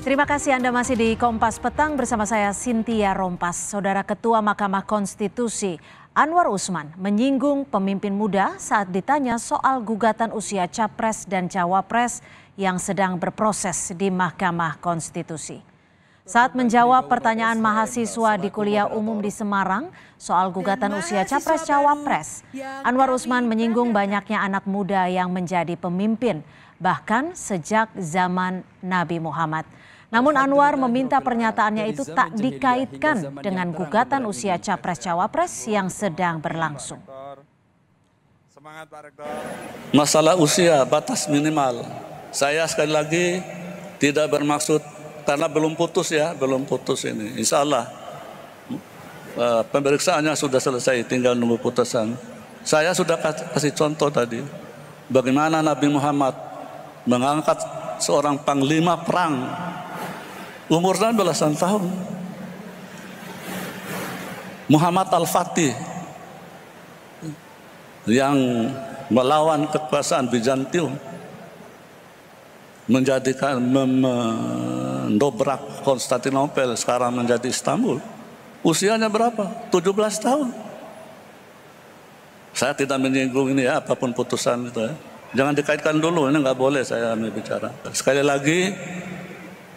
Terima kasih Anda masih di Kompas Petang bersama saya Sintia Rompas. Saudara Ketua Mahkamah Konstitusi Anwar Usman menyinggung pemimpin muda saat ditanya soal gugatan usia capres dan cawapres yang sedang berproses di Mahkamah Konstitusi saat menjawab pertanyaan mahasiswa di kuliah umum di Semarang soal gugatan usia capres-cawapres. Anwar Usman menyinggung ya. banyaknya anak muda yang menjadi pemimpin, bahkan sejak zaman Nabi Muhammad. Namun Anwar meminta pernyataannya itu tak dikaitkan dengan gugatan usia capres-cawapres yang sedang berlangsung. Masalah usia batas minimal. Saya sekali lagi tidak bermaksud karena belum putus ya, belum putus ini. Insya Allah eh, pemeriksaannya sudah selesai, tinggal nunggu putusan. Saya sudah kasih contoh tadi, bagaimana Nabi Muhammad mengangkat seorang panglima perang, umurnya belasan tahun. Muhammad Al-Fatih yang melawan kekuasaan Bizantium menjadikan mem mendobrak Konstantinopel sekarang menjadi Istanbul. Usianya berapa? 17 tahun. Saya tidak menyinggung ini ya, apapun putusan itu ya. Jangan dikaitkan dulu, ini nggak boleh saya bicara. Sekali lagi,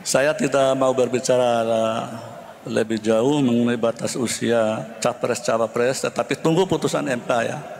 saya tidak mau berbicara lebih jauh mengenai batas usia capres-cawapres, tetapi tunggu putusan MK ya.